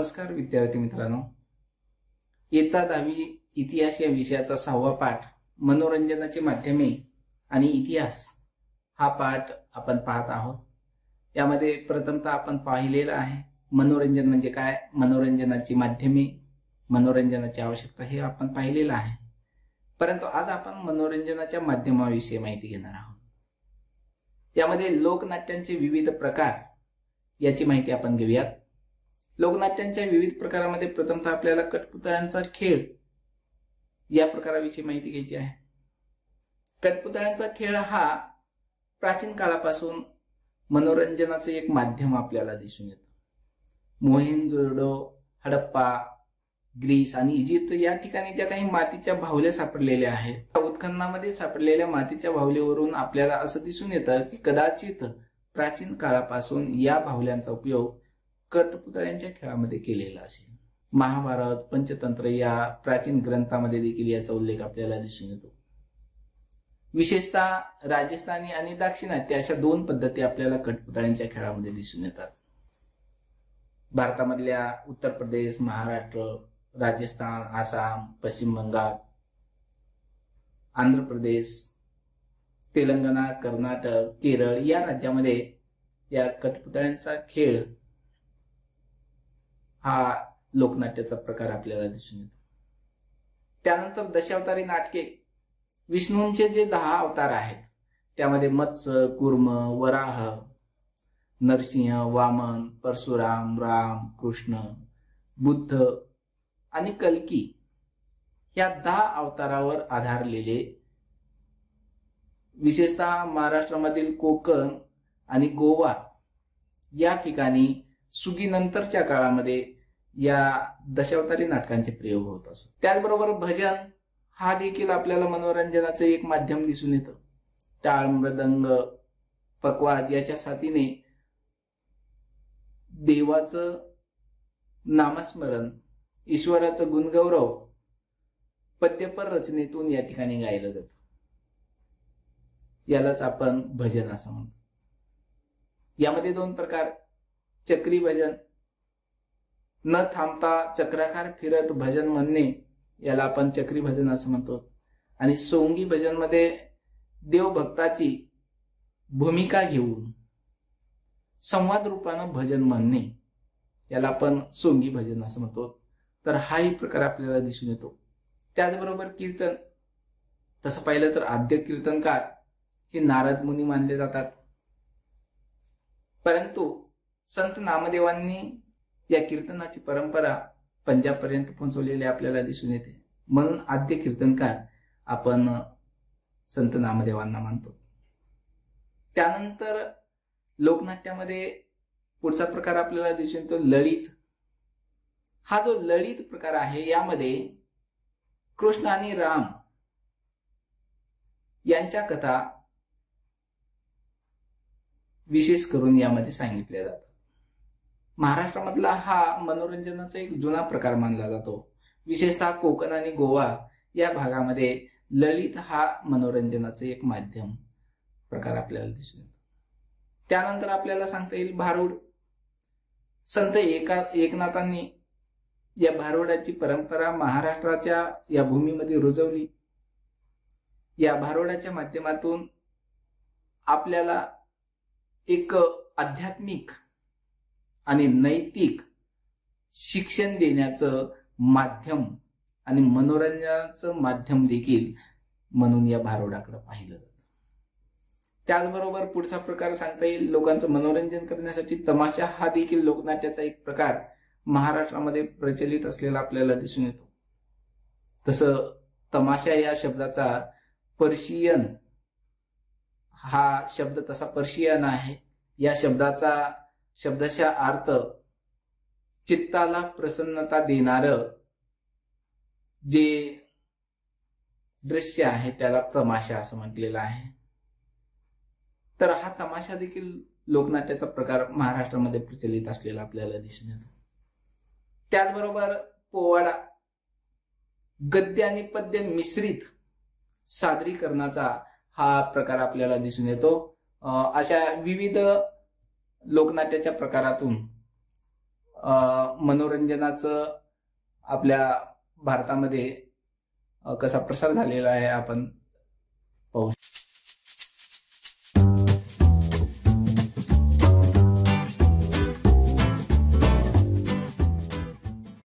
नमस्कार विद्यार्थी मित्रांनो येता दहावी इतिहास या विषयाचा सहावा पाठ मनोरंजनाची माध्यमे आणि इतिहास हा पाठ आपण पाहत आहोत यामध्ये प्रथमतः आपण पाहिलेला आहे मनोरंजन म्हणजे काय मनोरंजनाची माध्यमे मनोरंजनाची आवश्यकता हे आपण पाहिलेलं आहे परंतु आज आपण मनोरंजनाच्या माध्यमाविषयी माहिती घेणार आहोत यामध्ये लोकनाट्यांचे विविध प्रकार याची माहिती आपण घेऊयात लोकनाट्यांच्या विविध प्रकारामध्ये प्रथमतः आपल्याला कटपुतळ्यांचा खेळ या प्रकाराविषयी माहिती घ्यायची आहे कटपुतळ्यांचा खेळ हा प्राचीन काळापासून मनोरंजनाचं एक माध्यम आपल्याला दिसून येतं जोडो हडप्पा ग्रीस आणि इजिप्त या ठिकाणी ज्या काही मातीच्या भावल्या सापडलेल्या आहेत त्या उत्खननामध्ये सापडलेल्या मातीच्या भावलेवरून आपल्याला असं दिसून येतं की कदाचित प्राचीन काळापासून या भावल्यांचा उपयोग कटपुतळ्यांच्या खेळामध्ये केलेला असेल महाभारत पंचतंत्र या प्राचीन ग्रंथामध्ये देखील याचा उल्लेख आपल्याला दिसून येतो विशेषतः राजस्थानी आणि दाक्षिणात्य अशा दोन पद्धती आपल्याला कठपुतळ्यांच्या खेळामध्ये दिसून येतात भारतामधल्या उत्तर प्रदेश महाराष्ट्र राजस्थान आसाम पश्चिम बंगाल आंध्र प्रदेश तेलंगणा कर्नाटक केरळ या राज्यामध्ये या कठपुतळ्यांचा खेळ हा लोकनाट्याचा प्रकार आपल्याला दिसून येतो त्यानंतर दशावतारी नाटके विष्णूंचे जे दहा अवतार आहेत त्यामध्ये मत्स्य कुर्म वराह नरसिंह वामन परशुराम राम कृष्ण बुद्ध आणि कलकी या दहा अवतारावर आधारलेले विशेषतः महाराष्ट्रामधील कोकण आणि गोवा या ठिकाणी सुगीनंतरच्या काळामध्ये या दशावतारी नाटकांचे प्रयोग होत असत त्याचबरोबर भजन हा देखील आपल्याला मनोरंजनाचं एक माध्यम दिसून येतं टाळ मृदंग पकवाज याच्या साथीने देवाचं नामस्मरण ईश्वराचं गुणगौरव पद्यपर रचनेतून या ठिकाणी गायलं जात यालाच आपण भजन असं म्हणतो यामध्ये दोन प्रकार चक्री भजन न थांबता चक्राकार फिरत भजन म्हणणे याला आपण चक्री भजन असं म्हणतो आणि सोंगी भजन मध्ये देवभक्ताची भूमिका घेऊन संवाद रूपानं भजन म्हणणे याला आपण सोंगी भजन असं म्हणतो तर हाही प्रकार आपल्याला दिसून येतो त्याचबरोबर कीर्तन तसं पाहिलं तर आद्य कीर्तनकार हे नारद मुनी मानले जातात परंतु संत नामदेवांनी या कीर्तनाची परंपरा पंजाबपर्यंत पोहोचवलेली आपल्याला दिसून येते म्हणून आद्य कीर्तनकार आपण संत नामदेवांना मानतो त्यानंतर लोकनाट्यामध्ये पुढचा प्रकार आपल्याला दिसून येतो ललित हा जो ललित प्रकार आहे यामध्ये कृष्ण आणि राम यांच्या कथा विशेष करून यामध्ये सांगितल्या जातात महाराष्ट्रामधला हा मनोरंजनाचा एक जुना प्रकार मानला जातो विशेषतः कोकण आणि गोवा या भागामध्ये ललित हा मनोरंजनाचं एक माध्यम प्रकार आपल्याला दिसून त्यानंतर आपल्याला सांगता येईल भारुड संत एका एकनाथांनी या भारुडाची परंपरा महाराष्ट्राच्या या भूमीमध्ये रुजवली या भारुडाच्या माध्यमातून आपल्याला एक आध्यात्मिक आणि नैतिक शिक्षण देण्याचं माध्यम आणि मनोरंजनाचं माध्यम देखील म्हणून या भारोडाकडे पाहिलं जातं त्याचबरोबर पुढचा प्रकार सांगता येईल लोकांचं मनोरंजन करण्यासाठी तमाशा हा देखील लोकनाट्याचा एक प्रकार महाराष्ट्रामध्ये प्रचलित असलेला आपल्याला दिसून येतो तसं तमाशा या शब्दाचा पर्शियन हा शब्द तसा पर्शियन आहे या शब्दाचा शब्दाचा अर्थ चित्ताला प्रसन्नता देणार जे दृश्य आहे त्याला तमाशा असं म्हटलेलं आहे तर हा तमाशा देखील लोकनाट्याचा प्रकार महाराष्ट्रामध्ये प्रचलित असलेला आपल्याला दिसून येतो त्याचबरोबर पोवाडा गद्य आणि पद्य मिश्रित सादरीकरणाचा हा प्रकार आपल्याला दिसून येतो अशा विविध लोकनाट्याच्या प्रकारातून मनोरंजनाचं आपल्या भारतामध्ये कसा प्रसार झालेला आहे आपण पाहू